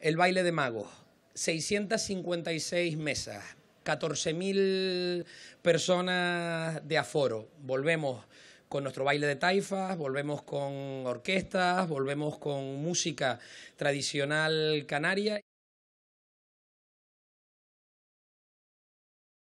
El baile de magos, 656 mesas, 14.000 personas de aforo. Volvemos con nuestro baile de taifas, volvemos con orquestas, volvemos con música tradicional canaria.